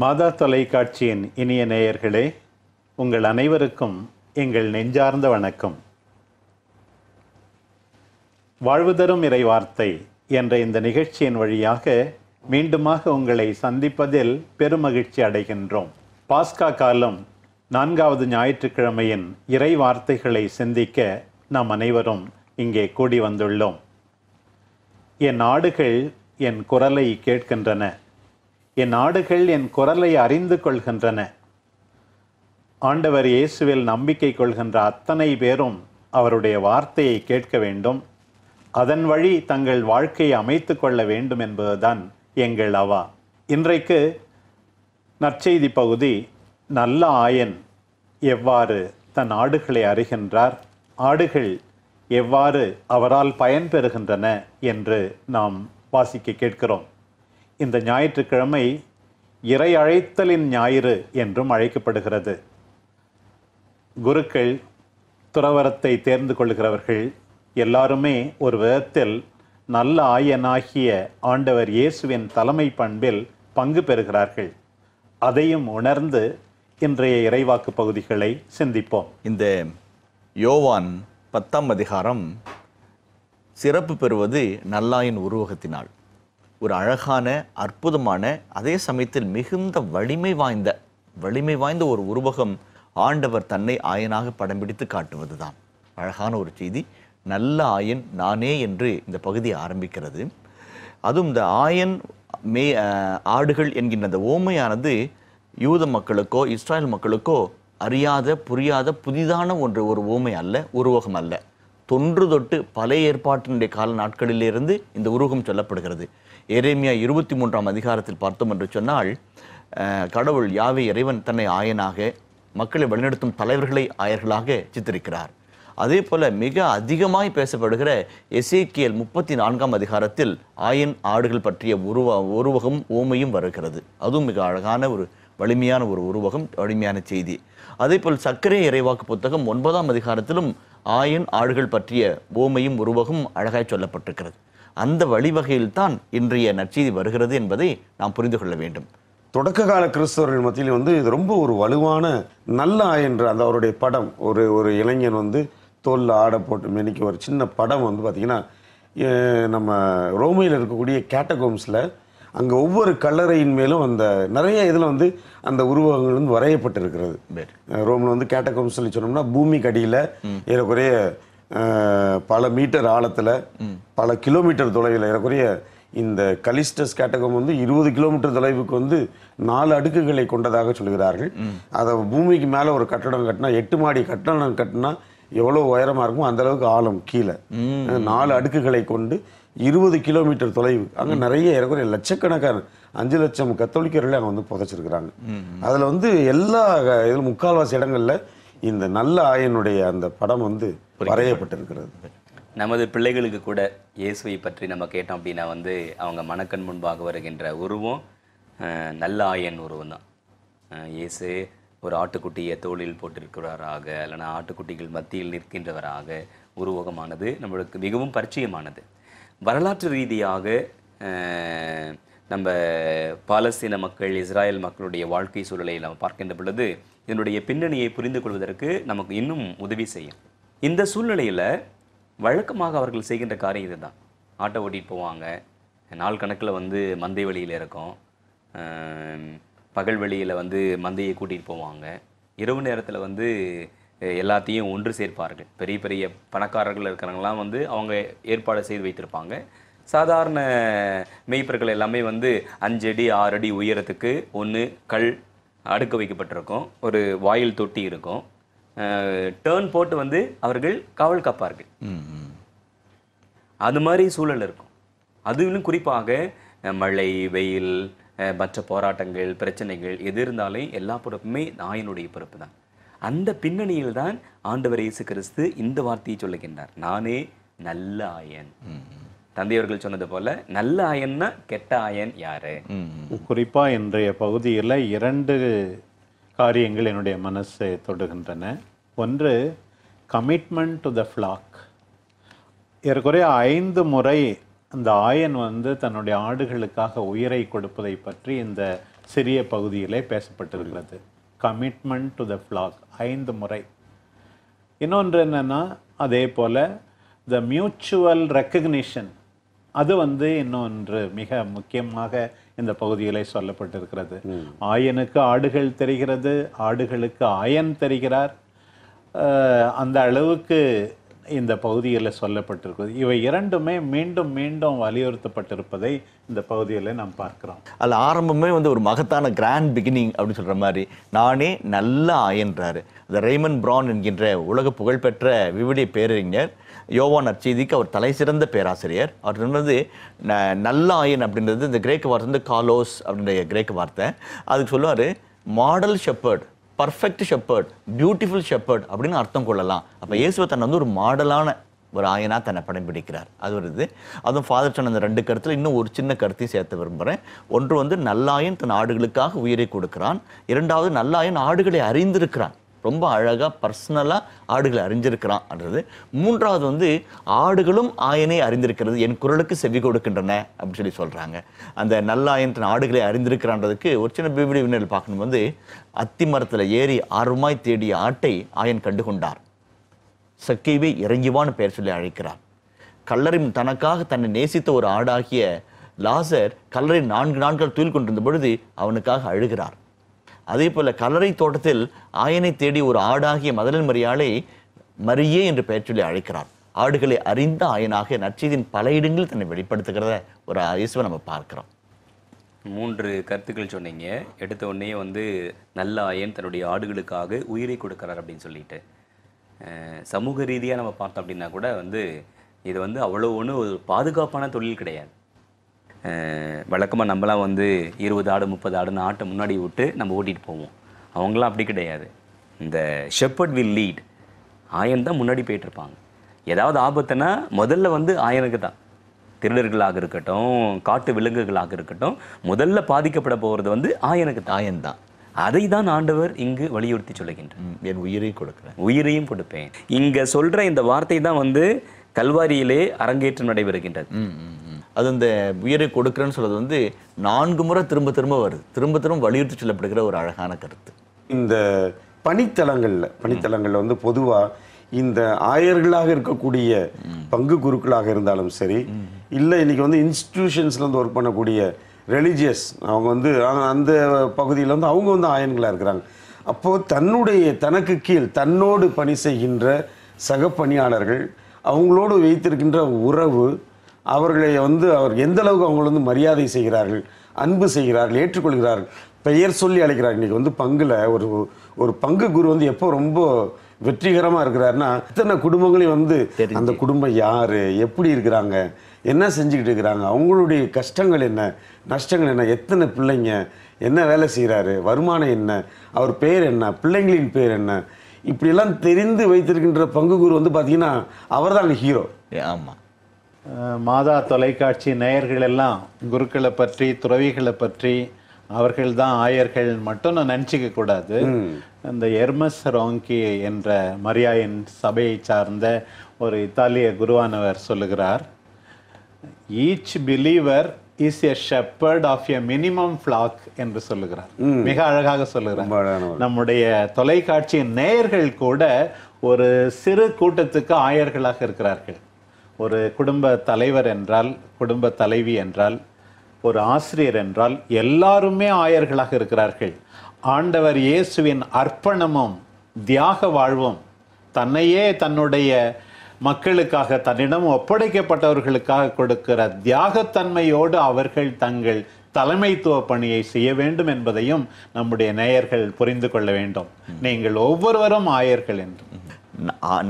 மாதா தொலைக்காட்சியின் இனிய நேயர்களே உங்கள் அனைவருக்கும் எங்கள் நெஞ்சார்ந்த வணக்கம் வாழ்வுதரும் இறைவார்த்தை இறை வார்த்தை என்ற இந்த நிகழ்ச்சியின் வழியாக மீண்டுமாக உங்களை சந்திப்பதில் பெருமகிழ்ச்சி அடைகின்றோம் பாஸ்கா காலம் நான்காவது ஞாயிற்றுக்கிழமையின் இறை வார்த்தைகளை சிந்திக்க நாம் அனைவரும் இங்கே கூடி வந்துள்ளோம் என் ஆடுகள் என் குரலை கேட்கின்றன என் ஆடுகள் என் குரலை அறிந்து கொள்கின்றன ஆண்டவர் இயேசுவில் நம்பிக்கை கொள்கின்ற அத்தனை பேரும் அவருடைய வார்த்தையை கேட்க வேண்டும் அதன் வழி தங்கள் வாழ்க்கையை அமைத்து கொள்ள வேண்டும் என்பதுதான் எங்கள் அவா இன்றைக்கு நற்செய்தி பகுதி நல்ல ஆயன் எவ்வாறு தன் ஆடுகளை அறிகின்றார் ஆடுகள் எவ்வாறு அவரால் பயன்பெறுகின்றன என்று நாம் வாசிக்க கேட்கிறோம் இந்த ஞாயிற்றுக்கிழமை இறை அழைத்தலின் ஞாயிறு என்றும் அழைக்கப்படுகிறது குருக்கள் துறவரத்தை தேர்ந்து கொள்கிறவர்கள் எல்லாருமே ஒரு விதத்தில் நல்ல ஆயனாகிய ஆண்டவர் இயேசுவின் தலைமை பண்பில் பங்கு பெறுகிறார்கள் அதையும் உணர்ந்து இன்றைய இறைவாக்கு பகுதிகளை சிந்திப்போம் இந்த யோவான் பத்தாம் அதிகாரம் சிறப்பு பெறுவது நல்லாயின் உருவகத்தினால் ஒரு அழகான அற்புதமான அதே சமயத்தில் மிகுந்த வலிமை வாய்ந்த வலிமை வாய்ந்த ஒரு உருவகம் ஆண்டவர் தன்னை ஆயனாக படம் பிடித்து காட்டுவது தான் அழகான ஒரு செய்தி நல்ல ஆயன் நானே என்று இந்த பகுதி ஆரம்பிக்கிறது அதுவும் இந்த ஆயன் மே ஆடுகள் என்கின்ற அந்த ஓமையானது யூத மக்களுக்கோ இஸ்ராயல் மக்களுக்கோ அறியாத புரியாத புதிதான ஒன்று ஒரு ஓமை அல்ல உருவகம் அல்ல தொன்று தொட்டு பல ஏற்பாட்டினுடைய கால நாட்களிலிருந்து இந்த உருவகம் சொல்லப்படுகிறது எரேமியா இருபத்தி மூன்றாம் அதிகாரத்தில் பார்த்தோம் என்று சொன்னால் கடவுள் யாவை இறைவன் தன்னை ஆயனாக மக்களை வழிநடத்தும் தலைவர்களை ஆயர்களாக சித்தரிக்கிறார் அதே போல மிக அதிகமாய் பேசப்படுகிற எசேக்கியல் முப்பத்தி நான்காம் அதிகாரத்தில் ஆயன் ஆடுகள் பற்றிய உருவ உருவகம் ஓமையும் வருகிறது அதுவும் மிக அழகான ஒரு வலிமையான ஒரு உருவகம் வலிமையான செய்தி அதே போல் சர்க்கரை இறைவாக்கு புத்தகம் ஒன்பதாம் அதிகாரத்திலும் ஆயன் ஆடுகள் பற்றிய ஓமையும் உருவகம் அழகாய் சொல்லப்பட்டிருக்கிறது அந்த வழிவகையில்தான் இன்றைய நற்செய்தி வருகிறது என்பதை நாம் புரிந்து கொள்ள வேண்டும் தொடக்க கால கிறிஸ்தவர்கள் மத்தியில் வந்து இது ரொம்ப ஒரு வலுவான நல்லா என்ற அந்த அவருடைய படம் ஒரு ஒரு இளைஞன் வந்து தோலில் ஆடை போட்டு மெனிக்க ஒரு சின்ன படம் வந்து பார்த்திங்கன்னா நம்ம ரோமையில் இருக்கக்கூடிய கேட்டகோம்ஸில் அங்கே ஒவ்வொரு கல்லறையின் மேலும் அந்த நிறைய இதில் வந்து அந்த உருவகங்கள் வந்து வரையப்பட்டிருக்கிறது ரோமில் வந்து கேட்டகோம்ஸ் சொன்னோம்னா பூமிக்கு அடியில் ஏறக்குறைய பல மீட்டர் ஆழத்தில் பல கிலோமீட்டர் தொலைவில் ஏறக்குறைய இந்த கலிஸ்டஸ் கேட்டகம் வந்து இருபது கிலோமீட்டர் தொலைவுக்கு வந்து நாலு அடுக்குகளை கொண்டதாக சொல்கிறார்கள் அதை பூமிக்கு மேலே ஒரு கட்டடம் கட்டினா எட்டு மாடி கட்டணம் கட்டினா எவ்வளோ உயரமாக இருக்குமோ அந்தளவுக்கு ஆழம் கீழே நாலு அடுக்குகளை கொண்டு இருபது கிலோமீட்டர் தொலைவு அங்கே நிறைய ஏறக்குறைய லட்சக்கணக்கான அஞ்சு லட்சம் கத்தோலிக்கர்களே அங்கே வந்து புதைச்சிருக்கிறாங்க அதில் வந்து எல்லா இதில் முக்கால்வாசி இடங்களில் இந்த நல்ல ஆயனுடைய அந்த படம் வந்து வரையப்பட்டிருக்கிறது நமது பிள்ளைகளுக்கு கூட இயேசுவை பற்றி நம்ம கேட்டோம் அப்படின்னா வந்து அவங்க மனக்கண் முன்பாக வருகின்ற உருவம் நல்ல ஆயன் உருவம் தான் இயேசு ஒரு ஆட்டுக்குட்டியை தோளில் போட்டிருக்கிறவராக இல்லைனா ஆட்டுக்குட்டிகள் மத்தியில் நிற்கின்றவராக உருவகமானது நம்மளுக்கு மிகவும் பரிச்சயமானது வரலாற்று ரீதியாக நம்ம பாலஸ்தீன மக்கள் இஸ்ராயல் மக்களுடைய வாழ்க்கை சூழலை நம்ம பார்க்கின்ற பொழுது இதனுடைய பின்னணியை புரிந்து கொள்வதற்கு நமக்கு இன்னும் உதவி செய்யும் இந்த சூழ்நிலையில் வழக்கமாக அவர்கள் செய்கின்ற காரியம் இதுதான் ஆட்டோ ஓட்டிகிட்டு போவாங்க நாள் கணக்கில் வந்து மந்தை வழியில் இருக்கும் பகல் வழியில் வந்து மந்தையை கூட்டிகிட்டு போவாங்க இரவு நேரத்தில் வந்து எல்லாத்தையும் ஒன்று சேர்ப்பார்கள் பெரிய பெரிய பணக்காரர்கள் இருக்கிறவங்களாம் வந்து அவங்க ஏற்பாடு செய்து வைத்திருப்பாங்க சாதாரண மெய்ப்பர்கள் எல்லாமே வந்து அஞ்சடி ஆறு அடி உயரத்துக்கு ஒன்று கல் அடுக்க வைக்கப்பட்டிருக்கும் ஒரு வாயில் தொட்டி இருக்கும் டேர்ன் போட்டு வந்து அவர்கள் காவல் காப்பார்கள் அது மாதிரி சூழல் இருக்கும் அதுவும் குறிப்பாக மழை வெயில் மற்ற போராட்டங்கள் பிரச்சனைகள் எது இருந்தாலும் எல்லா பொறுப்புமே நாயனுடைய பொறுப்பு தான் அந்த பின்னணியில் தான் ஆண்டவர் இயேசு கிறிஸ்து இந்த வார்த்தையை சொல்லுகின்றார் நானே நல்ல ஆயன் தந்தையவர்கள் சொன்னது போல நல்ல ஆயன்னா கெட்ட ஆயன் யாரு குறிப்பா இன்றைய பகுதியில் இரண்டு காரியங்கள் என்னுடைய மனசை தொடுகின்றன ஒன்று கமிட்மெண்ட் டு த ஃப்ளாக் ஏறக்குறைய ஐந்து முறை அந்த ஆயன் வந்து தன்னுடைய ஆடுகளுக்காக உயிரை கொடுப்பதை பற்றி இந்த சிறிய பகுதியிலே பேசப்பட்டிருக்கிறது கமிட்மெண்ட் டு த ஃப்ளாக் ஐந்து முறை இன்னொன்று என்னென்னா அதே போல் த மியூச்சுவல் ரெக்கக்னிஷன் அது வந்து இன்னொன்று மிக முக்கியமாக இந்த பகுதியிலே சொல்லப்பட்டிருக்கிறது ஆயனுக்கு ஆடுகள் தெரிகிறது ஆடுகளுக்கு ஆயன் தெரிகிறார் அந்த அளவுக்கு இந்த பகுதியில் சொல்லப்பட்டிருக்கிறது இவை இரண்டுமே மீண்டும் மீண்டும் வலியுறுத்தப்பட்டிருப்பதை இந்த பகுதியில் நாம் பார்க்கிறோம் அதில் ஆரம்பமே வந்து ஒரு மகத்தான கிராண்ட் பிகினிங் அப்படின்னு சொல்கிற மாதிரி நானே நல்லா ஆயன்றாரு அந்த ரெய்மன் பிரான் என்கின்ற உலக புகழ்பெற்ற விவடி பேரறிஞர் யோவான் நற்செய்திக்கு அவர் தலை சிறந்த பேராசிரியர் அவர் வந்து நல்ல ஆயன் அப்படின்றது இந்த கிரேக்க வார்த்தை வந்து காலோஸ் அப்படின்ற கிரேக்க வார்த்தை அதுக்கு சொல்லுவார் model shepherd perfect shepherd beautiful shepherd அப்படின்னு அர்த்தம் கொள்ளலாம் அப்போ இயேசுவை தன்னை வந்து ஒரு மாடலான ஒரு ஆயனாக தன்னை படம் பிடிக்கிறார் அது ஒரு இது அதுவும் ஃபாதர் சொன்ன அந்த ரெண்டு கருத்தில் இன்னும் ஒரு சின்ன கருத்தையும் சேர்த்து விரும்புகிறேன் ஒன்று வந்து நல்லாயன் தன் ஆடுகளுக்காக உயிரை கொடுக்கிறான் இரண்டாவது நல்லாயன் ஆடுகளை அறிந்திருக்கிறான் ரொம்ப அழகாக பர்சனலாக ஆடுகளை அறிஞ்சிருக்கிறான்ன்றது மூன்றாவது வந்து ஆடுகளும் ஆயனை அறிந்திருக்கிறது என் குரலுக்கு செவி கொடுக்கின்றன அப்படின்னு சொல்லி சொல்கிறாங்க அந்த நல்லாயன் தன் ஆடுகளை அறிந்திருக்கிறான்றதுக்கு ஒரு சின்ன பிபிடி விண்ணில் பார்க்கணும் வந்து அத்தி மரத்தில் ஏறி ஆர்வமாய் தேடிய ஆட்டை ஆயன் கண்டு கொண்டார் சக்கைவே இறங்கிவான்னு பெயர் சொல்லி அழைக்கிறார் கல்லறின் தனக்காக தன்னை நேசித்த ஒரு ஆடாகிய லாசர் கல்லறை நான்கு நாட்கள் தூயில் கொண்டிருந்த பொழுது அவனுக்காக அழுகிறார் அதே போல் கலரை தோட்டத்தில் ஆயனை தேடி ஒரு ஆடாகிய மதலின் மரியாளை மரியே என்று பெயர் சொல்லி அழைக்கிறார் ஆடுகளை அறிந்த ஆயனாக நற்செய்தியின் பல இடங்களில் தன்னை வெளிப்படுத்துகிறத ஒரு இயேசுவை நம்ம பார்க்குறோம் மூன்று கருத்துக்கள் சொன்னீங்க எடுத்த உடனே வந்து நல்ல ஆயன் தன்னுடைய ஆடுகளுக்காக உயிரை கொடுக்குறார் அப்படின்னு சொல்லிட்டு சமூக ரீதியாக நம்ம பார்த்தோம் அப்படின்னா கூட வந்து இது வந்து அவ்வளோ ஒன்று ஒரு பாதுகாப்பான தொழில் கிடையாது வழக்கமாக நம்மளாம் வந்து இருபது ஆடு முப்பது ஆடுன்னு ஆட்டை முன்னாடி விட்டு நம்ம ஓட்டிகிட்டு போவோம் அவங்களாம் அப்படி கிடையாது இந்த ஷெப்பர்ட் வில் லீட் ஆயன் தான் முன்னாடி போயிட்டுருப்பாங்க ஏதாவது ஆபத்துனா முதல்ல வந்து ஆயனுக்கு தான் திருடர்களாக இருக்கட்டும் காட்டு விலங்குகளாக இருக்கட்டும் முதல்ல பாதிக்கப்பட போகிறது வந்து ஆயனுக்கு ஆயன் தான் அதை தான் ஆண்டவர் இங்கு வலியுறுத்தி சொல்லுகின்றேன் என் உயிரையும் கொடுக்குறேன் உயிரையும் கொடுப்பேன் இங்கே சொல்கிற இந்த வார்த்தை தான் வந்து கல்வாரியிலே அரங்கேற்றம் நடைபெறுகின்றது அது அந்த உயிரை கொடுக்குறேன்னு சொல்கிறது வந்து நான்கு முறை திரும்ப திரும்ப வருது திரும்ப திரும்ப வலியுறுத்தி சொல்லப்படுகிற ஒரு அழகான கருத்து இந்த பணித்தலங்களில் பணித்தலங்களில் வந்து பொதுவாக இந்த ஆயர்களாக இருக்கக்கூடிய பங்கு குருக்களாக இருந்தாலும் சரி இல்லை இன்னைக்கு வந்து வந்து ஒர்க் பண்ணக்கூடிய ரெலிஜியஸ் அவங்க வந்து அந்த பகுதியில் வந்து அவங்க வந்து ஆயன்களாக இருக்கிறாங்க அப்போது தன்னுடைய தனக்கு கீழ் தன்னோடு பணி செய்கின்ற சக பணியாளர்கள் அவங்களோடு வைத்திருக்கின்ற உறவு அவர்களை வந்து அவர் எந்த அளவுக்கு அவங்க வந்து மரியாதை செய்கிறார்கள் அன்பு செய்கிறார்கள் ஏற்றுக்கொள்கிறார்கள் பெயர் சொல்லி அழைக்கிறார் இன்றைக்கி வந்து பங்கில் ஒரு ஒரு பங்கு குரு வந்து எப்போ ரொம்ப வெற்றிகரமாக இருக்கிறாருன்னா இத்தனை குடும்பங்களையும் வந்து அந்த குடும்பம் யார் எப்படி இருக்கிறாங்க என்ன செஞ்சுக்கிட்டு இருக்கிறாங்க அவங்களுடைய கஷ்டங்கள் என்ன நஷ்டங்கள் என்ன எத்தனை பிள்ளைங்க என்ன வேலை செய்கிறாரு வருமானம் என்ன அவர் பேர் என்ன பிள்ளைங்களின் பேர் என்ன இப்படியெல்லாம் தெரிந்து வைத்திருக்கின்ற பங்கு குரு வந்து பார்த்தீங்கன்னா அவர் தான் ஹீரோ ஆமாம் மாதா தொலைக்காட்சி நேயர்கள் எல்லாம் குருக்களை பற்றி துறவிகளை பற்றி அவர்கள் தான் ஆயர்கள் மட்டும் நான் நினச்சிக்க கூடாது இந்த எர்மஸ் ரோங்கி என்ற மரியாயின் சபையை சார்ந்த ஒரு இத்தாலிய குருவானவர் சொல்லுகிறார் each believer is a shepherd of a minimum flock என்று சொல்லுகிறார் மிக அழகாக சொல்லுகிறார் நம்முடைய தொலைக்காட்சி நேயர்கள் கூட ஒரு சிறு கூட்டத்துக்கு ஆயர்களாக இருக்கிறார்கள் ஒரு குடும்ப தலைவர் என்றால் குடும்ப தலைவி என்றால் ஒரு ஆசிரியர் என்றால் எல்லாருமே ஆயர்களாக இருக்கிறார்கள் ஆண்டவர் இயேசுவின் அர்ப்பணமும் தியாக வாழ்வும் தன்னையே தன்னுடைய மக்களுக்காக தன்னிடம் ஒப்படைக்கப்பட்டவர்களுக்காக கொடுக்கிற தியாகத்தன்மையோடு அவர்கள் தங்கள் தலைமைத்துவ பணியை செய்ய வேண்டும் என்பதையும் நம்முடைய நேயர்கள் புரிந்து கொள்ள வேண்டும் நீங்கள் ஒவ்வொருவரும் ஆயர்கள் என்று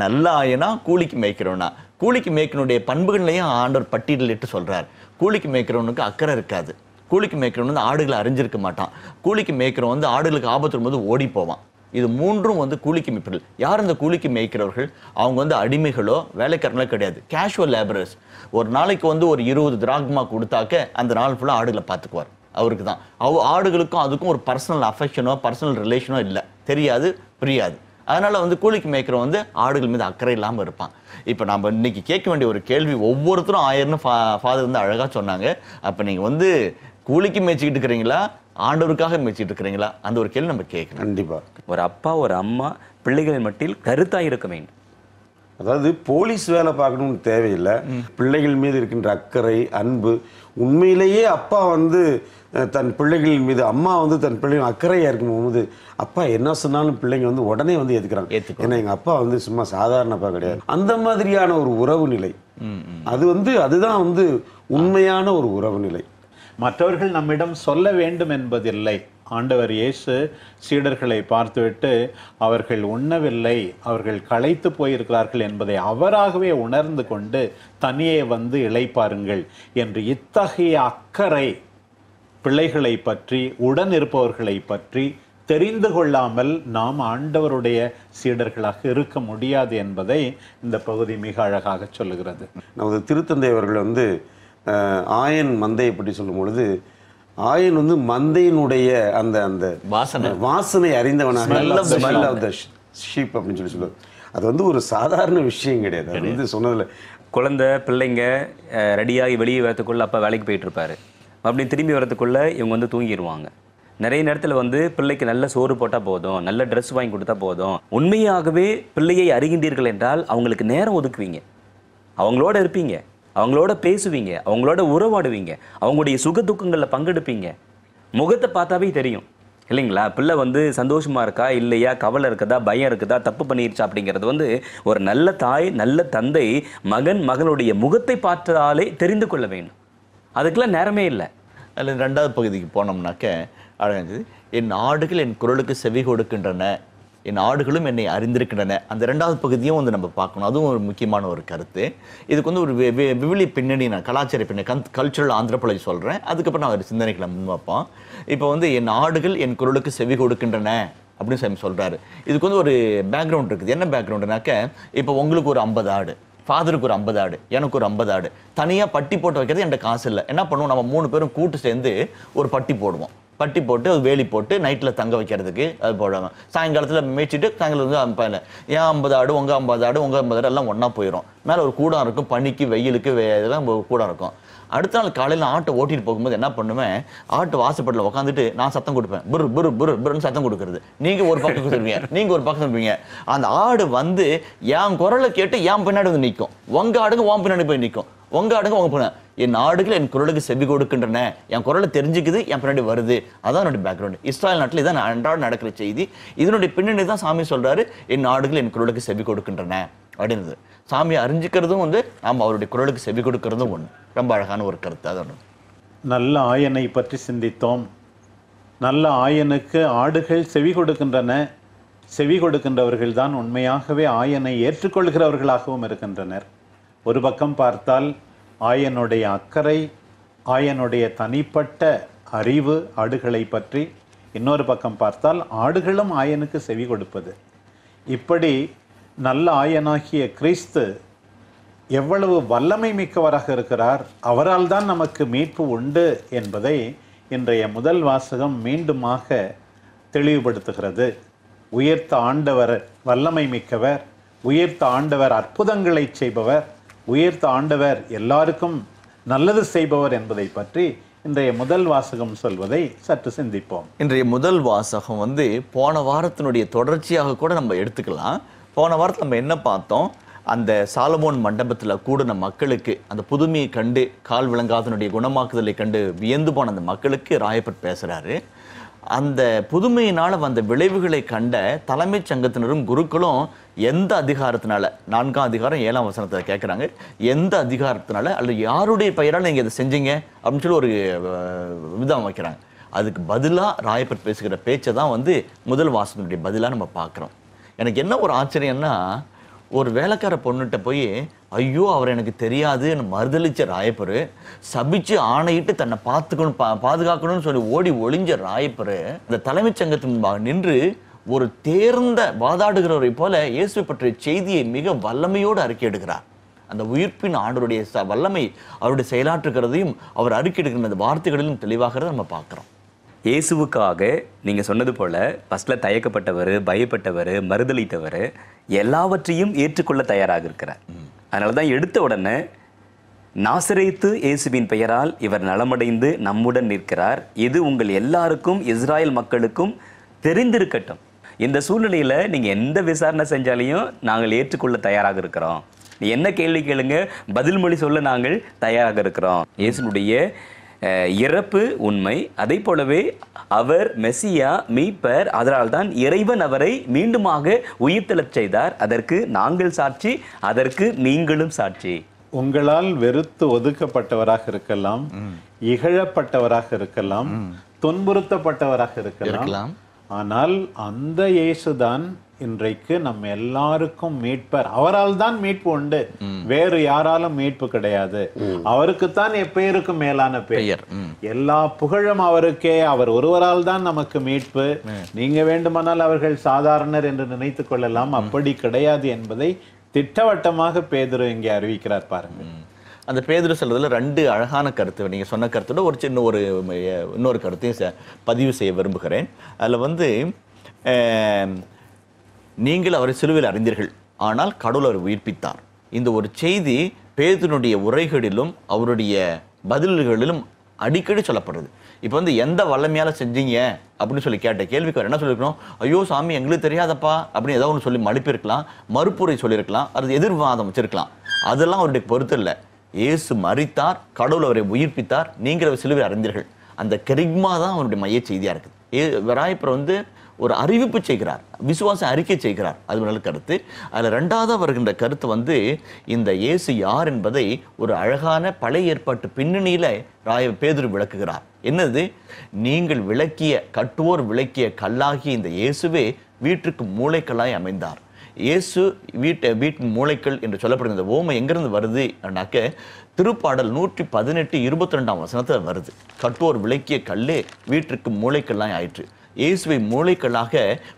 நல்ல ஆயனா கூலிக்கு மேய்க்கிறோன்னா கூலிக்கு மேய்க்கனுடைய பண்புகளையும் ஆண்டவர் பட்டியலிட்டு சொல்கிறார் கூலிக்கு மேய்க்கிறவனுக்கு அக்கறை இருக்காது கூலிக்கு மேய்க்கிறவன் வந்து ஆடுகளை அறிஞ்சிருக்க மாட்டான் கூலிக்கு மேய்க்கிறவன் வந்து ஆடுகளுக்கு ஆபத்து வரும்போது ஓடி போவான் இது மூன்றும் வந்து கூலிக்கு மேய்ப்பர்கள் யார் அந்த கூலிக்கு மேய்க்கிறவர்கள் அவங்க வந்து அடிமைகளோ வேலைக்காரங்களோ கிடையாது கேஷுவல் லேபரர்ஸ் ஒரு நாளைக்கு வந்து ஒரு இருபது திராகமாக கொடுத்தாக்க அந்த நாள் ஃபுல்லாக ஆடுகளை பார்த்துக்குவார் அவருக்கு தான் அவ ஆடுகளுக்கும் அதுக்கும் ஒரு பர்சனல் அஃபெக்ஷனோ பர்சனல் ரிலேஷனோ இல்லை தெரியாது புரியாது அதனால் வந்து கூலிக்கு மேய்க்கிறவன் வந்து ஆடுகள் மீது அக்கறை இல்லாமல் இருப்பான் இப்போ நம்ம இன்னைக்கு கேட்க வேண்டிய ஒரு கேள்வி ஒவ்வொருத்தரும் ஆயிரம்னு ஃபாதர் வந்து அழகாக சொன்னாங்க அப்போ நீங்கள் வந்து கூலிக்கு மேய்ச்சிக்கிட்டு இருக்கிறீங்களா ஆண்டவருக்காக மேய்ச்சிட்டு இருக்கிறீங்களா அந்த ஒரு கேள்வி நம்ம கேட்கணும் கண்டிப்பாக ஒரு அப்பா ஒரு அம்மா பிள்ளைகளின் மட்டில் கருத்தாக இருக்க வேண்டும் அதாவது போலீஸ் வேலை பார்க்கணும்னு தேவையில்லை பிள்ளைகள் மீது இருக்கின்ற அக்கறை அன்பு உண்மையிலேயே அப்பா வந்து தன் பிள்ளைகள் மீது அம்மா வந்து தன் பிள்ளைகள் அக்கறையாக இருக்கும்போது அப்பா என்ன சொன்னாலும் பிள்ளைங்க வந்து உடனே வந்து ஏற்றுக்கிறாங்க ஏன்னா எங்கள் அப்பா வந்து சும்மா சாதாரண அப்பா கிடையாது அந்த மாதிரியான ஒரு உறவு நிலை அது வந்து அதுதான் வந்து உண்மையான ஒரு உறவு நிலை மற்றவர்கள் நம்மிடம் சொல்ல வேண்டும் என்பதில்லை ஆண்டவர் இயேசு சீடர்களை பார்த்துவிட்டு அவர்கள் உண்ணவில்லை அவர்கள் களைத்து போயிருக்கிறார்கள் என்பதை அவராகவே உணர்ந்து கொண்டு தனியே வந்து இழைப்பாருங்கள் என்று இத்தகைய அக்கறை பிள்ளைகளை பற்றி உடன் இருப்பவர்களை பற்றி தெரிந்து கொள்ளாமல் நாம் ஆண்டவருடைய சீடர்களாக இருக்க முடியாது என்பதை இந்த பகுதி மிக அழகாக சொல்லுகிறது நமது திருத்தந்தை அவர்கள் வந்து ஆயன் மந்தை எப்படி சொல்லும் பொழுது ஆயன் வந்து மந்தையினுடைய அந்த அந்த வாசனை வாசனை அறிந்தவனாக த ஷீப் அப்படின்னு சொல்லி சொல்லுவார் அது வந்து ஒரு சாதாரண விஷயம் கிடையாது அது வந்து சொன்னதில் குழந்தை பிள்ளைங்க ரெடியாகி வெளியே வரத்துக்குள்ளே அப்பா வேலைக்கு போயிட்டுருப்பாரு அப்படி திரும்பி வரத்துக்குள்ள இவங்க வந்து தூங்கிடுவாங்க நிறைய நேரத்தில் வந்து பிள்ளைக்கு நல்ல சோறு போட்டால் போதும் நல்ல ட்ரெஸ் வாங்கி கொடுத்தா போதும் உண்மையாகவே பிள்ளையை அறிகின்றீர்கள் என்றால் அவங்களுக்கு நேரம் ஒதுக்குவீங்க அவங்களோட இருப்பீங்க அவங்களோட பேசுவீங்க அவங்களோட உறவாடுவீங்க அவங்களுடைய சுக துக்கங்களில் பங்கெடுப்பீங்க முகத்தை பார்த்தாவே தெரியும் இல்லைங்களா பிள்ளை வந்து சந்தோஷமாக இருக்கா இல்லையா கவலை இருக்குதா பயம் இருக்குதா தப்பு பண்ணிருச்சா அப்படிங்கிறது வந்து ஒரு நல்ல தாய் நல்ல தந்தை மகன் மகளுடைய முகத்தை பார்த்தாலே தெரிந்து கொள்ள வேணும் அதுக்கெல்லாம் நேரமே இல்லை அதில் ரெண்டாவது பகுதிக்கு போனோம்னாக்க அழகாக என் ஆடுகள் என் குரலுக்கு செவி கொடுக்கின்றன என் ஆடுகளும் என்னை அறிந்திருக்கின்றன அந்த ரெண்டாவது பகுதியும் வந்து நம்ம பார்க்கணும் அதுவும் ஒரு முக்கியமான ஒரு கருத்து இதுக்கு வந்து ஒரு விவிலி பின்னணி நான் கலாச்சார பின்னணி கன் கல்ச்சுரல் ஆந்திரப்பழகி சொல்கிறேன் அதுக்கப்புறம் நான் ஒரு சிந்தனைகளை முன்வைப்போம் இப்போ வந்து என் ஆடுகள் என் குரலுக்கு செவி கொடுக்கின்றன அப்படின்னு சாமி சொல்கிறாரு இதுக்கு வந்து ஒரு பேக்ரவுண்ட் இருக்குது என்ன பேக்ரவுண்டுனாக்க இப்போ உங்களுக்கு ஒரு ஐம்பது ஆடு ஃபாதருக்கு ஒரு ஐம்பது ஆடு எனக்கு ஒரு ஐம்பது ஆடு தனியாக பட்டி போட்டு வைக்கிறது என்கிட்ட காசு இல்லை என்ன பண்ணுவோம் நம்ம மூணு பேரும் கூட்டு சேர்ந்து ஒரு பட்டி போடுவோம் பட்டி போட்டு அது வேலி போட்டு நைட்டில் தங்க வைக்கிறதுக்கு அது போடுவாங்க சாயங்காலத்தில் மேய்ச்சிட்டு சாயங்காலம் வந்து அமைப்பாங்க ஏன் ஐம்பது ஆடு உங்கள் ஐம்பது ஆடு உங்கள் ஐம்பது ஆடு எல்லாம் ஒன்றா போயிடும் மேலே ஒரு கூடம் இருக்கும் பனிக்கு வெயிலுக்கு இதெல்லாம் கூடம் இருக்கும் அடுத்த நாள் காலையில் ஆட்டை ஓட்டிட்டு போகும்போது என்ன பண்ணுவேன் ஆட்டு வாசப்படல உட்காந்துட்டு நான் சத்தம் கொடுப்பேன் புரு புரு புரு புருன்னு சத்தம் கொடுக்குறது நீங்கள் ஒரு பக்கம் கொடுத்துருவீங்க நீங்கள் ஒரு பக்கம் சொல்லுவீங்க அந்த ஆடு வந்து என் குரலை கேட்டு என் பின்னாடி வந்து நிற்கும் உங்கள் ஆடுங்க உன் பின்னாடி போய் நிற்கும் உங்க ஆடுங்க உங்க பின்னாடி என் நாடுகள் என் குரலுக்கு செவி கொடுக்கின்றன என் குரலை தெரிஞ்சுக்குது என் பின்னாடி வருது அதான் என்னுடைய பேக்ரவுண்ட் இஸ்ராயல் நாட்டில் இதான் அன்றாட நடக்கிற செய்தி இதனுடைய பின்னணி தான் சாமி சொல்கிறாரு என் நாடுகள் என் குரலுக்கு செவி கொடுக்கின்றன அப்படின்றது சாமியை அறிஞ்சிக்கிறதும் வந்து நாம் அவருடைய குரலுக்கு செவி கொடுக்கறதும் ஒன்று ரொம்ப அழகான ஒரு கருத்து அது ஒன்று நல்ல ஆயனை பற்றி சிந்தித்தோம் நல்ல ஆயனுக்கு ஆடுகள் செவி கொடுக்கின்றன செவி கொடுக்கின்றவர்கள் தான் உண்மையாகவே ஆயனை ஏற்றுக்கொள்கிறவர்களாகவும் இருக்கின்றனர் ஒரு பக்கம் பார்த்தால் ஆயனுடைய அக்கறை ஆயனுடைய தனிப்பட்ட அறிவு ஆடுகளை பற்றி இன்னொரு பக்கம் பார்த்தால் ஆடுகளும் ஆயனுக்கு செவி கொடுப்பது இப்படி நல்ல ஆயனாகிய கிறிஸ்து எவ்வளவு வல்லமை மிக்கவராக இருக்கிறார் அவரால் தான் நமக்கு மீட்பு உண்டு என்பதை இன்றைய முதல் வாசகம் மீண்டுமாக தெளிவுபடுத்துகிறது உயர்த்த ஆண்டவர் வல்லமை மிக்கவர் உயர்த்த ஆண்டவர் அற்புதங்களை செய்பவர் உயர்த்த ஆண்டவர் எல்லாருக்கும் நல்லது செய்பவர் என்பதை பற்றி இன்றைய முதல் வாசகம் சொல்வதை சற்று சிந்திப்போம் இன்றைய முதல் வாசகம் வந்து போன வாரத்தினுடைய தொடர்ச்சியாக கூட நம்ம எடுத்துக்கலாம் போன வாரத்தில் நம்ம என்ன பார்த்தோம் அந்த சாலமோன் மண்டபத்தில் கூடின மக்களுக்கு அந்த புதுமையை கண்டு கால் விளங்காதனுடைய குணமாக்குதலை கண்டு வியந்து போன அந்த மக்களுக்கு ராயப்பட் பேசுகிறாரு அந்த புதுமையினால் வந்த விளைவுகளை கண்ட தலைமைச் சங்கத்தினரும் குருக்களும் எந்த அதிகாரத்தினால நான்காம் அதிகாரம் ஏழாம் வசனத்தை கேட்குறாங்க எந்த அதிகாரத்தினால அல்லது யாருடைய பெயரால் நீங்கள் இதை செஞ்சீங்க அப்படின்னு சொல்லி ஒரு விதம் வைக்கிறாங்க அதுக்கு பதிலாக ராயப்பர் பேசுகிற பேச்சை தான் வந்து முதல் வாசனுடைய பதிலாக நம்ம பார்க்குறோம் எனக்கு என்ன ஒரு ஆச்சரியம்னா ஒரு வேலைக்கார பொண்ணுகிட்ட போய் ஐயோ அவர் எனக்கு தெரியாதுன்னு மறுதளிச்ச ராயப்பர் சபிச்சு ஆணையிட்டு தன்னை பார்த்துக்கணும் பா பாதுகாக்கணும்னு சொல்லி ஓடி ஒளிஞ்ச ராயப்பரு இந்த தலைமைச் சங்கத்தின் முன்பாக நின்று ஒரு தேர்ந்த வாதாடுகிறவரை போல இயேசு பற்றிய செய்தியை மிக வல்லமையோடு எடுக்கிறார் அந்த உயிர்ப்பின் ஆண்டருடைய வல்லமை அவருடைய செயலாற்றுகிறதையும் அவர் எடுக்கிற அந்த வார்த்தைகளிலும் தெளிவாகிறத நம்ம பார்க்குறோம் இயேசுவுக்காக நீங்கள் சொன்னது போல் ஃபஸ்ட்டில் தயக்கப்பட்டவர் பயப்பட்டவர் மறுதளித்தவர் எல்லாவற்றையும் ஏற்றுக்கொள்ள தயாராக இருக்கிறார் அதனால தான் எடுத்த உடனே நாசரேத்து இயேசுவின் பெயரால் இவர் நலமடைந்து நம்முடன் நிற்கிறார் இது உங்கள் எல்லாருக்கும் இஸ்ராயல் மக்களுக்கும் தெரிந்திருக்கட்டும் இந்த சூழ்நிலையில் நீங்கள் எந்த விசாரணை செஞ்சாலையும் நாங்கள் ஏற்றுக்கொள்ள தயாராக இருக்கிறோம் என்ன கேள்வி கேளுங்க பதில் மொழி சொல்ல நாங்கள் தயாராக இருக்கிறோம் இயேசுனுடைய இறப்பு உண்மை அதை போலவே அவர் மெஸ்ஸியா அதனால் அதனால்தான் இறைவன் அவரை மீண்டுமாக உயிர்த்தெழச் செய்தார் அதற்கு நாங்கள் சாட்சி அதற்கு நீங்களும் சாட்சி உங்களால் வெறுத்து ஒதுக்கப்பட்டவராக இருக்கலாம் இகழப்பட்டவராக இருக்கலாம் துன்புறுத்தப்பட்டவராக இருக்கலாம் ஆனால் அந்த இயேசுதான் இன்றைக்கு நம்ம எல்லாருக்கும் மீட்பர் அவரால் தான் மீட்பு உண்டு வேறு யாராலும் மீட்பு கிடையாது அவருக்குத்தான் எப்பெயருக்கும் மேலான பெயர் எல்லா புகழும் அவருக்கே அவர் ஒருவரால் தான் நமக்கு மீட்பு நீங்க வேண்டுமானால் அவர்கள் சாதாரணர் என்று நினைத்து கொள்ளலாம் அப்படி கிடையாது என்பதை திட்டவட்டமாக பேதுரு இங்கே அறிவிக்கிறார் பாருங்க அந்த பேதர் சொல்றதுல ரெண்டு அழகான கருத்து நீங்க சொன்ன கருத்தோட ஒரு சின்ன ஒரு இன்னொரு கருத்தையும் பதிவு செய்ய விரும்புகிறேன் அதுல வந்து நீங்கள் அவரை சிலுவையில் அறிந்தீர்கள் ஆனால் கடவுள் அவர் உயிர்ப்பித்தார் இந்த ஒரு செய்தி பேதனுடைய உரைகளிலும் அவருடைய பதில்களிலும் அடிக்கடி சொல்லப்படுறது இப்போ வந்து எந்த வல்லமையால் செஞ்சீங்க அப்படின்னு சொல்லி கேட்ட கேள்விக்கு அவர் என்ன சொல்லியிருக்கணும் ஐயோ சாமி எங்களுக்கு தெரியாதப்பா அப்படின்னு ஏதோ ஒன்று சொல்லி மழுப்பிருக்கலாம் மறுப்புரை சொல்லியிருக்கலாம் அது எதிர்வாதம் வச்சிருக்கலாம் அதெல்லாம் அவருடைய பொறுத்து இல்லை இயேசு மறித்தார் கடவுள் அவரை உயிர்ப்பித்தார் நீங்கள் சிலுவை அறிந்தீர்கள் அந்த கரிக்மா தான் அவருடைய மைய செய்தியாக இருக்குது ஏ வராயப்பர் வந்து ஒரு அறிவிப்பு செய்கிறார் விசுவாச அறிக்கை செய்கிறார் அது நல்ல கருத்து அதில் ரெண்டாவது வருகின்ற கருத்து வந்து இந்த இயேசு யார் என்பதை ஒரு அழகான பழைய ஏற்பாட்டு பின்னணியில் ராய பேதுரு விளக்குகிறார் என்னது நீங்கள் விளக்கிய கட்டுவோர் விளக்கிய கல்லாகிய இந்த இயேசுவே வீட்டுக்கு மூளைக்கல்லாய் அமைந்தார் இயேசு வீட்டை வீட்டின் மூளைக்கள் என்று இந்த ஓமை எங்கேருந்து வருது அப்படின்னாக்க திருப்பாடல் நூற்றி பதினெட்டு இருபத்தி ரெண்டாம் வசனத்தில் வருது கட்டுவோர் விளக்கிய கல்லே வீட்டிற்கு மூளைக்கல்லாம் ஆயிற்று இயேசுவை மூளைக்களாக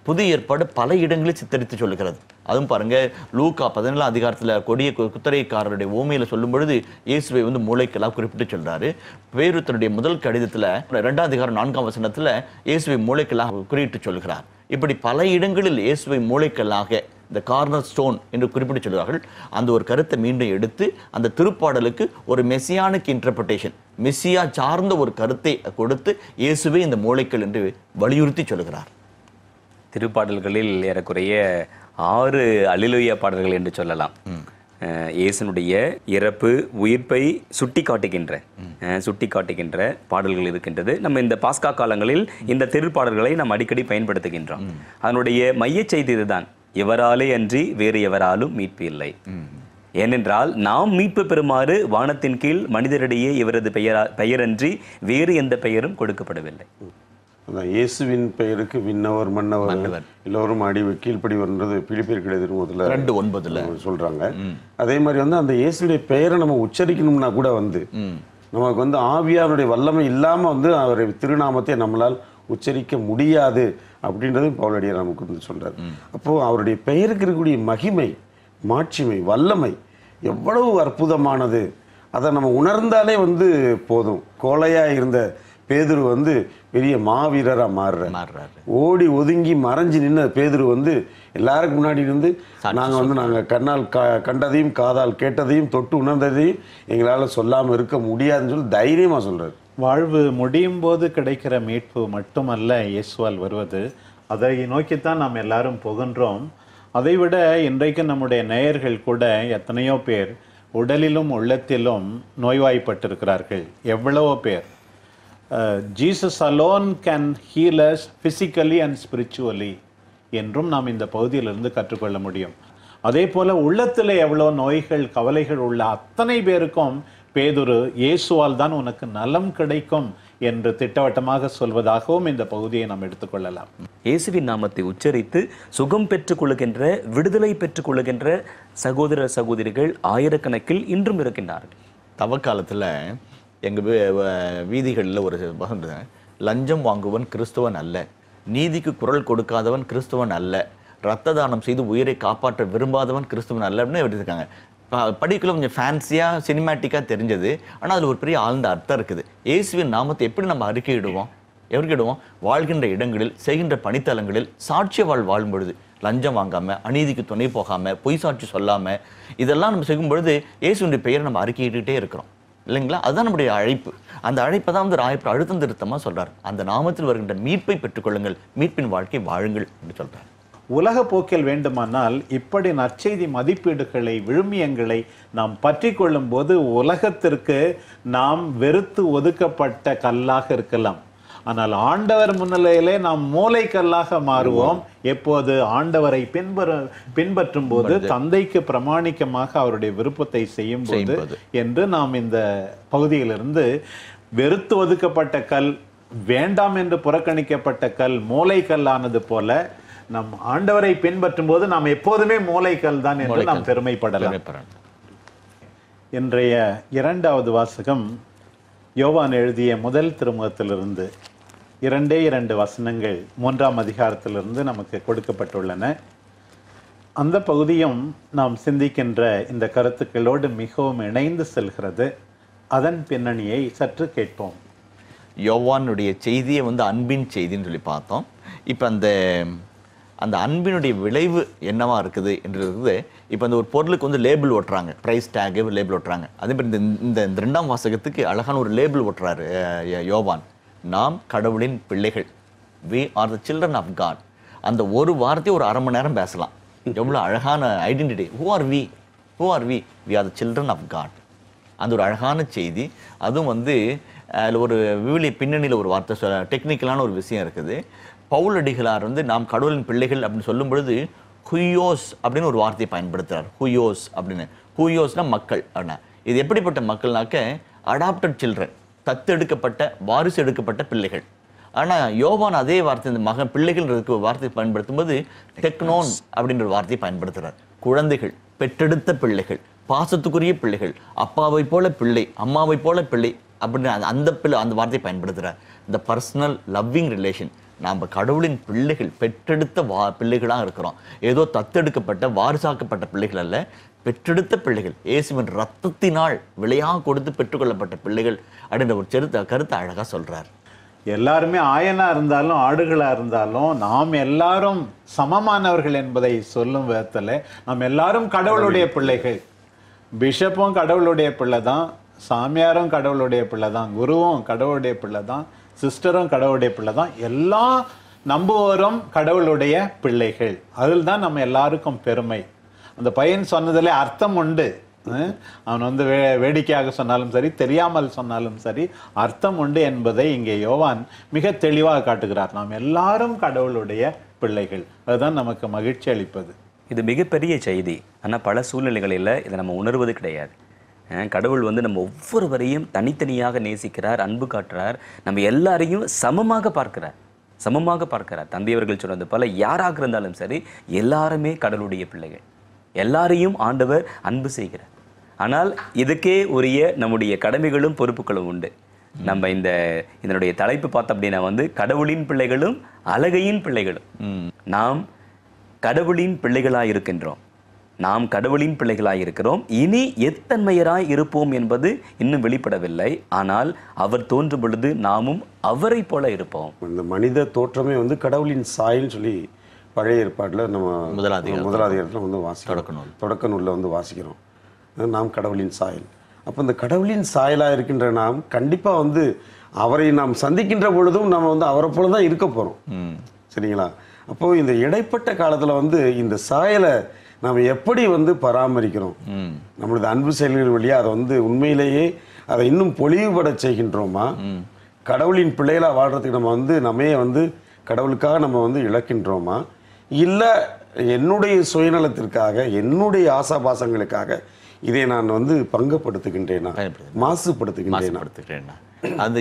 புதிய ஏற்பாடு பல இடங்களில் சித்தரித்து சொல்கிறது அதுவும் பாருங்க லூக்கா பதினேழாம் அதிகாரத்தில் கொடிய குத்தரைக்காரருடைய ஓமையில சொல்லும் பொழுது இயேசுவை வந்து மூளைக்களாக குறிப்பிட்டு சொல்றாரு பேருத்தனுடைய முதல் கடிதத்தில் ரெண்டாம் அதிகாரம் நான்காம் வசனத்தில் இயேசுவை மூளைக்களாக குறியிட்டு சொல்கிறார் இப்படி பல இடங்களில் இயேசுவை மூளைக்கல்லாக த கார்னர் ஸ்டோன் என்று குறிப்பிட்டு சொல்கிறார்கள் அந்த ஒரு கருத்தை மீண்டும் எடுத்து அந்த திருப்பாடலுக்கு ஒரு மெசியானுக்கு இன்டர்பிரிட்டேஷன் மெஸ்ஸியா சார்ந்த ஒரு கருத்தை கொடுத்து இயேசுவே இந்த மூளைக்கள் என்று வலியுறுத்தி சொல்கிறார் திருப்பாடல்களில் ஏறக்குறைய ஆறு அலிலுய பாடல்கள் என்று சொல்லலாம் இயேசனுடைய இறப்பு உயிர்ப்பை சுட்டி காட்டுகின்ற சுட்டி காட்டுகின்ற பாடல்கள் இருக்கின்றது நம்ம இந்த பாஸ்கா காலங்களில் இந்த திருப்பாடல்களை நாம் அடிக்கடி பயன்படுத்துகின்றோம் அதனுடைய மைய செய்தி இதுதான் இவராலே அன்றி வேறு எவராலும் மீட்பு இல்லை ஏனென்றால் நாம் மீட்பு பெறுமாறு வானத்தின் கீழ் மனிதரிடையே இவரது பெயரா பெயரன்றி வேறு எந்த பெயரும் கொடுக்கப்படவில்லை இயேசுவின் பெயருக்கு விண்ணவர் மன்னவர் எல்லோரும் அடி கீழ்ப்படிவர்ன்றது பிலிப்பியர்கள் எதிர் முதல்ல ரெண்டு ஒன்பதுல சொல்றாங்க அதே மாதிரி வந்து அந்த இயேசுடைய பெயரை நம்ம உச்சரிக்கணும்னா கூட வந்து நமக்கு வந்து ஆவியானுடைய வல்லமை இல்லாமல் வந்து அவருடைய திருநாமத்தை நம்மளால் உச்சரிக்க முடியாது அப்படின்றது பவுலடியார் நமக்கு வந்து சொல்கிறார் அப்போது அவருடைய பெயருக்கு இருக்கக்கூடிய மகிமை மாட்சிமை வல்லமை எவ்வளவு அற்புதமானது அதை நம்ம உணர்ந்தாலே வந்து போதும் கோலையாக இருந்த பேதுரு வந்து பெரிய மாவீரராக மாறுறார் ஓடி ஒதுங்கி மறைஞ்சு நின்ற பேதுரு வந்து எல்லாருக்கும் முன்னாடி இருந்து நாங்கள் வந்து நாங்கள் கண்ணால் கண்டதையும் காதால் கேட்டதையும் தொட்டு உணர்ந்ததையும் எங்களால் சொல்லாமல் இருக்க முடியாதுன்னு சொல்லி தைரியமாக சொல்கிறார் வாழ்வு முடியும் போது கிடைக்கிற மீட்பு மட்டுமல்ல இயேசுவால் வருவது அதை நோக்கித்தான் நாம் எல்லாரும் புகின்றோம் அதைவிட இன்றைக்கு நம்முடைய நேயர்கள் கூட எத்தனையோ பேர் உடலிலும் உள்ளத்திலும் நோய்வாய்ப்பட்டிருக்கிறார்கள் எவ்வளவோ பேர் Jesus alone can heals physically and spiritually என்றும் நாம் இந்த பகுதியிலிருந்து கற்றுக்கொள்ள முடியும் அதே போல் உள்ளத்தில் எவ்வளோ நோய்கள் கவலைகள் உள்ள அத்தனை பேருக்கும் பேதுரு இயேசுவால் தான் உனக்கு நலம் கிடைக்கும் என்று திட்டவட்டமாக சொல்வதாகவும் இந்த பகுதியை நாம் எடுத்துக்கொள்ளலாம் இயேசுவின் நாமத்தை உச்சரித்து சுகம் பெற்றுக் கொள்ளுகின்ற விடுதலை பெற்றுக் கொள்கின்ற சகோதர சகோதரிகள் ஆயிரக்கணக்கில் இன்றும் இருக்கின்றார்கள் தவக்காலத்தில் எங்கள் வீதிகளில் ஒரு வகுந்தேன் லஞ்சம் வாங்குவன் கிறிஸ்துவன் அல்ல நீதிக்கு குரல் கொடுக்காதவன் கிறிஸ்துவன் அல்ல ரத்த தானம் செய்து உயிரை காப்பாற்ற விரும்பாதவன் கிறிஸ்துவன் அல்ல அப்படின்னு இருக்காங்க படிக்கலாம் கொஞ்சம் ஃபேன்சியாக சினிமேட்டிக்காக தெரிஞ்சது ஆனால் அதில் ஒரு பெரிய ஆழ்ந்த அர்த்தம் இருக்குது இயேசுவின் நாமத்தை எப்படி நம்ம அறிக்கையிடுவோம் எவருக்கிடுவோம் வாழ்கின்ற இடங்களில் செய்கின்ற பணித்தலங்களில் சாட்சிய வாழ் வாழும்பொழுது லஞ்சம் வாங்காமல் அநீதிக்கு துணை போகாமல் பொய் சாட்சி சொல்லாமல் இதெல்லாம் நம்ம செய்யும்பொழுது இயேசுடைய பெயரை நம்ம அறிக்கையிட்டுகிட்டே இருக்கிறோம் இல்லைங்களா அதுதான் நம்முடைய அழைப்பு அந்த அழைப்பை தான் வந்து ராயப்பர் அழுத்தம் திருத்தமாக சொல்கிறார் அந்த நாமத்தில் வருகின்ற மீட்பை பெற்றுக்கொள்ளுங்கள் மீட்பின் வாழ்க்கை வாழுங்கள் என்று சொல்கிறார் உலக போக்கில் வேண்டுமானால் இப்படி நற்செய்தி மதிப்பீடுகளை விழுமியங்களை நாம் பற்றி கொள்ளும்போது உலகத்திற்கு நாம் வெறுத்து ஒதுக்கப்பட்ட கல்லாக இருக்கலாம் ஆனால் ஆண்டவர் முன்னிலையிலே நாம் மூளை கல்லாக மாறுவோம் எப்போது ஆண்டவரை பின்பற பின்பற்றும் போது தந்தைக்கு பிரமாணிக்கமாக அவருடைய விருப்பத்தை செய்யும் போது என்று நாம் இந்த பகுதியிலிருந்து வெறுத்து ஒதுக்கப்பட்ட கல் வேண்டாம் என்று புறக்கணிக்கப்பட்ட கல் மூளை கல்லானது போல நம் ஆண்டவரை பின்பற்றும் போது நாம் எப்போதுமே மூளைக்கல் தான் என்று நாம் பெருமைப்படலாம் இன்றைய இரண்டாவது வாசகம் யோவான் எழுதிய முதல் திருமுகத்திலிருந்து இரண்டே இரண்டு வசனங்கள் மூன்றாம் அதிகாரத்திலிருந்து நமக்கு கொடுக்கப்பட்டுள்ளன அந்த பகுதியும் நாம் சிந்திக்கின்ற இந்த கருத்துக்களோடு மிகவும் இணைந்து செல்கிறது அதன் பின்னணியை சற்று கேட்போம் யோவானுடைய செய்தியை வந்து அன்பின் செய்தின்னு சொல்லி பார்த்தோம் இப்போ அந்த அந்த அன்பினுடைய விளைவு என்னவா இருக்குது என்றது இப்போ அந்த ஒரு பொருளுக்கு வந்து லேபிள் ஓட்டுறாங்க ப்ரைஸ் டேக் லேபிள் ஒட்டுறாங்க அதே மாதிரி இந்த இந்த ரெண்டாம் வாசகத்துக்கு அழகான ஒரு லேபிள் ஓட்டுறாரு யோவான் நாம் கடவுளின் பிள்ளைகள் we are the children of God அந்த ஒரு வாரத்தையும் ஒரு அரை மணி நேரம் பேசலாம் எவ்வளோ அழகான identity who are we who are we we are the children of God அந்த ஒரு அழகான செய்தி அதுவும் வந்து அதில் ஒரு விவிலி பின்னணியில் ஒரு வார்த்தை சொல்ல டெக்னிக்கலான ஒரு விஷயம் இருக்குது பவுலடிகளார் வந்து நாம் கடவுளின் பிள்ளைகள் அப்படின்னு சொல்லும் பொழுது ஹுயோஸ் அப்படின்னு ஒரு வார்த்தையை பயன்படுத்துகிறார் ஹுயோஸ் அப்படின்னு ஹுயோஸ்னா மக்கள் அப்படின்னா இது எப்படிப்பட்ட மக்கள்னாக்க அடாப்டட் சில்ட்ரன் தத்தெடுக்கப்பட்ட வாரிசு எடுக்கப்பட்ட பிள்ளைகள் ஆனால் யோவான் அதே வார்த்தை இந்த மகன் பிள்ளைகள்ன்றதுக்கு ஒரு வார்த்தையை பயன்படுத்தும் போது டெக்னோன் அப்படின்ற ஒரு வார்த்தையை பயன்படுத்துகிறார் குழந்தைகள் பெற்றெடுத்த பிள்ளைகள் பாசத்துக்குரிய பிள்ளைகள் அப்பாவை போல பிள்ளை அம்மாவை போல பிள்ளை அப்படின்னு அந்த பிள்ளை அந்த வார்த்தையை பயன்படுத்துகிறார் இந்த பர்சனல் லவ்விங் ரிலேஷன் நாம் கடவுளின் பிள்ளைகள் பெற்றெடுத்த வா பிள்ளைகளாக இருக்கிறோம் ஏதோ தத்தெடுக்கப்பட்ட வாரிசாக்கப்பட்ட பிள்ளைகள் அல்ல பெற்றெடுத்த பிள்ளைகள் இயேசுவின் ரத்தத்தினால் விலையாக கொடுத்து பெற்றுக்கொள்ளப்பட்ட பிள்ளைகள் அப்படின்ற ஒரு செருத்த கருத்தை அழகாக சொல்கிறார் எல்லாருமே ஆயனாக இருந்தாலும் ஆடுகளாக இருந்தாலும் நாம் எல்லாரும் சமமானவர்கள் என்பதை சொல்லும் விதத்தில் நாம் எல்லாரும் கடவுளுடைய பிள்ளைகள் பிஷப்பும் கடவுளுடைய பிள்ளை தான் சாமியாரும் கடவுளுடைய பிள்ளை தான் குருவும் கடவுளுடைய பிள்ளை தான் சிஸ்டரும் கடவுளுடைய பிள்ளை தான் எல்லா நம்புவோரும் கடவுளுடைய பிள்ளைகள் அதில் தான் நம்ம எல்லாருக்கும் பெருமை அந்த பையன் சொன்னதில் அர்த்தம் உண்டு அவன் வந்து வே வேடிக்கையாக சொன்னாலும் சரி தெரியாமல் சொன்னாலும் சரி அர்த்தம் உண்டு என்பதை இங்கே யோவான் மிக தெளிவாக காட்டுகிறார் நாம் எல்லாரும் கடவுளுடைய பிள்ளைகள் அதுதான் நமக்கு மகிழ்ச்சி அளிப்பது இது மிகப்பெரிய செய்தி ஆனால் பல சூழ்நிலைகளில் இதை நம்ம உணர்வது கிடையாது கடவுள் வந்து நம்ம ஒவ்வொருவரையும் தனித்தனியாக நேசிக்கிறார் அன்பு காட்டுறார் நம்ம எல்லாரையும் சமமாக பார்க்கிறார் சமமாக பார்க்கிறார் தந்தையவர்கள் சொன்னது போல யாராக இருந்தாலும் சரி எல்லாருமே கடவுளுடைய பிள்ளைகள் எல்லாரையும் ஆண்டவர் அன்பு செய்கிறார் ஆனால் இதுக்கே உரிய நம்முடைய கடமைகளும் பொறுப்புகளும் உண்டு நம்ம இந்த இதனுடைய தலைப்பு பார்த்தோம் அப்படின்னா வந்து கடவுளின் பிள்ளைகளும் அழகையின் பிள்ளைகளும் நாம் கடவுளின் பிள்ளைகளாக இருக்கின்றோம் நாம் கடவுளின் பிள்ளைகளாய் இருக்கிறோம் இனி எத்தன்மையராய் இருப்போம் என்பது இன்னும் வெளிப்படவில்லை ஆனால் அவர் தோன்றும் பொழுது நாமும் அவரை போல இருப்போம் இந்த மனித தோற்றமே வந்து கடவுளின் சாயல்னு சொல்லி பழைய ஏற்பாட்டில் நம்ம முதலாதி முதலாதிகாரத்தில் வந்து வாசி தொடக்க தொடக்க நூலில் வந்து வாசிக்கிறோம் நாம் கடவுளின் சாயல் அப்போ இந்த கடவுளின் சாயலாக இருக்கின்ற நாம் கண்டிப்பாக வந்து அவரை நாம் சந்திக்கின்ற பொழுதும் நம்ம வந்து அவரை போல தான் இருக்க போகிறோம் சரிங்களா அப்போது இந்த இடைப்பட்ட காலத்தில் வந்து இந்த சாயலை நம்ம எப்படி வந்து பராமரிக்கிறோம் நம்மளது அன்பு செயல்கள் வழியாக அதை வந்து உண்மையிலேயே அதை இன்னும் பொலிவுபட செய்கின்றோமா கடவுளின் பிள்ளைகளாக வாழ்கிறதுக்கு நம்ம வந்து நம்மையே வந்து கடவுளுக்காக நம்ம வந்து இழக்கின்றோமா இல்லை என்னுடைய சுயநலத்திற்காக என்னுடைய ஆசாபாசங்களுக்காக இதை நான் வந்து பங்குப்படுத்துகின்றேனா மாசுபடுத்துகின்றேனா அந்த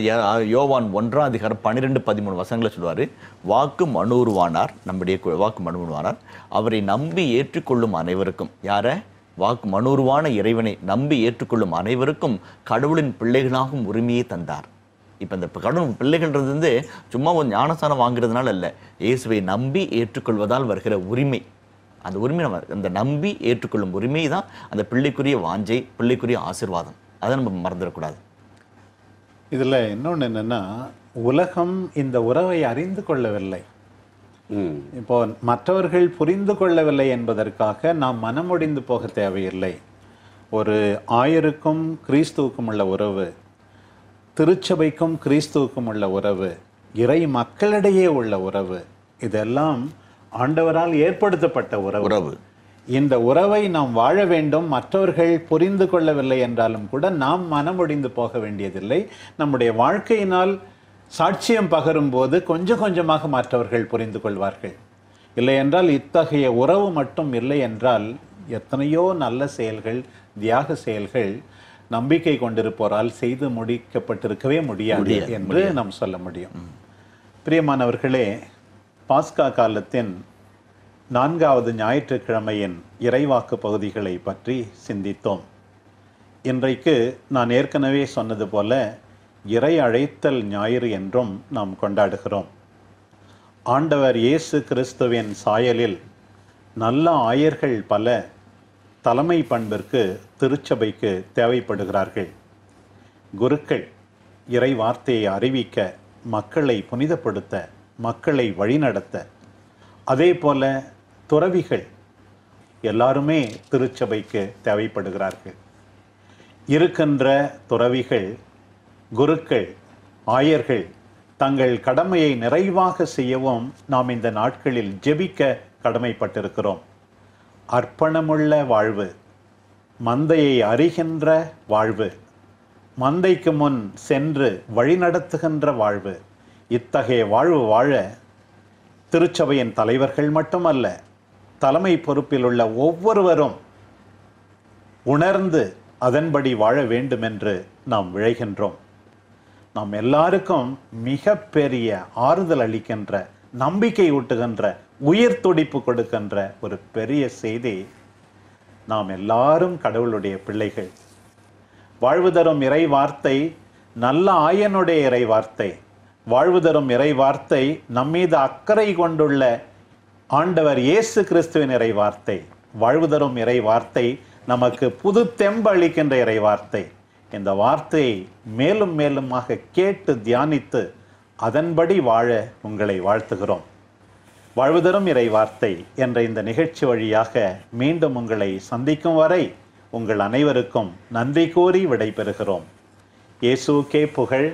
யோவான் ஒன்றாம் அதிகாரம் பன்னிரெண்டு பதிமூணு வசங்களை சொல்லுவார் வாக்கு உருவானார் நம்முடைய வாக்கு மனுவானார் அவரை நம்பி ஏற்றுக்கொள்ளும் அனைவருக்கும் யாரை வாக்கு மனுருவான இறைவனை நம்பி ஏற்றுக்கொள்ளும் அனைவருக்கும் கடவுளின் பிள்ளைகளாகும் உரிமையை தந்தார் இப்போ இந்த கடவுள் பிள்ளைகள்ன்றது வந்து சும்மா ஒரு ஞானஸ்தானம் வாங்குறதுனால இல்லை இயேசுவை நம்பி ஏற்றுக்கொள்வதால் வருகிற உரிமை அந்த உரிமை நம்ம அந்த நம்பி ஏற்றுக்கொள்ளும் உரிமை தான் அந்த பிள்ளைக்குரிய வாஞ்சை பிள்ளைக்குரிய ஆசிர்வாதம் அதை நம்ம மறந்துடக்கூடாது இதில் இன்னொன்று என்னென்னா உலகம் இந்த உறவை அறிந்து கொள்ளவில்லை இப்போ மற்றவர்கள் புரிந்து கொள்ளவில்லை என்பதற்காக நாம் மனமுடிந்து போக தேவையில்லை ஒரு ஆயருக்கும் கிறிஸ்துவுக்கும் உள்ள உறவு திருச்சபைக்கும் கிறிஸ்துவுக்கும் உள்ள உறவு இறை மக்களிடையே உள்ள உறவு இதெல்லாம் ஆண்டவரால் ஏற்படுத்தப்பட்ட உறவு உறவு இந்த உறவை நாம் வாழ வேண்டும் மற்றவர்கள் புரிந்து கொள்ளவில்லை என்றாலும் கூட நாம் மனமுடிந்து போக வேண்டியதில்லை நம்முடைய வாழ்க்கையினால் சாட்சியம் பகரும் போது கொஞ்சம் கொஞ்சமாக மற்றவர்கள் புரிந்து கொள்வார்கள் இல்லை என்றால் இத்தகைய உறவு மட்டும் இல்லை என்றால் எத்தனையோ நல்ல செயல்கள் தியாக செயல்கள் நம்பிக்கை கொண்டிருப்போரால் செய்து முடிக்கப்பட்டிருக்கவே முடியாது என்று நாம் சொல்ல முடியும் பிரியமானவர்களே பாஸ்கா காலத்தின் நான்காவது ஞாயிற்றுக்கிழமையின் இறைவாக்கு பகுதிகளை பற்றி சிந்தித்தோம் இன்றைக்கு நான் ஏற்கனவே சொன்னது போல இறை அழைத்தல் ஞாயிறு என்றும் நாம் கொண்டாடுகிறோம் ஆண்டவர் இயேசு கிறிஸ்துவின் சாயலில் நல்ல ஆயர்கள் பல தலைமை பண்பிற்கு திருச்சபைக்கு தேவைப்படுகிறார்கள் குருக்கள் இறை வார்த்தையை அறிவிக்க மக்களை புனிதப்படுத்த மக்களை வழிநடத்த அதே போல துறவிகள் எல்லாருமே திருச்சபைக்கு தேவைப்படுகிறார்கள் இருக்கின்ற துறவிகள் குருக்கள் ஆயர்கள் தங்கள் கடமையை நிறைவாக செய்யவும் நாம் இந்த நாட்களில் ஜெபிக்க கடமைப்பட்டிருக்கிறோம் அர்ப்பணமுள்ள வாழ்வு மந்தையை அறிகின்ற வாழ்வு மந்தைக்கு முன் சென்று வழிநடத்துகின்ற வாழ்வு இத்தகைய வாழ்வு வாழ திருச்சபையின் தலைவர்கள் மட்டுமல்ல தலைமை பொறுப்பில் உள்ள ஒவ்வொருவரும் உணர்ந்து அதன்படி வாழ வேண்டும் என்று நாம் விழைகின்றோம் நாம் எல்லாருக்கும் மிக பெரிய ஆறுதல் அளிக்கின்ற நம்பிக்கை ஊட்டுகின்ற உயிர் துடிப்பு கொடுக்கின்ற ஒரு பெரிய செய்தி நாம் எல்லாரும் கடவுளுடைய பிள்ளைகள் வாழ்வு தரும் இறை வார்த்தை நல்ல ஆயனுடைய இறை வார்த்தை வாழ்வு தரும் இறை வார்த்தை நம்மீது அக்கறை கொண்டுள்ள ஆண்டவர் இயேசு கிறிஸ்துவின் இறை வார்த்தை வாழ்வுதரும் இறை வார்த்தை நமக்கு புது தெம்பு அளிக்கின்ற இறை வார்த்தை இந்த வார்த்தையை மேலும் மேலுமாக கேட்டு தியானித்து அதன்படி வாழ உங்களை வாழ்த்துகிறோம் வாழ்வுதரும் இறை வார்த்தை என்ற இந்த நிகழ்ச்சி வழியாக மீண்டும் உங்களை சந்திக்கும் வரை உங்கள் அனைவருக்கும் நன்றி கூறி விடைபெறுகிறோம் இயேசுக்கே புகழ்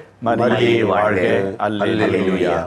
வாழ்க அல்லேலூயா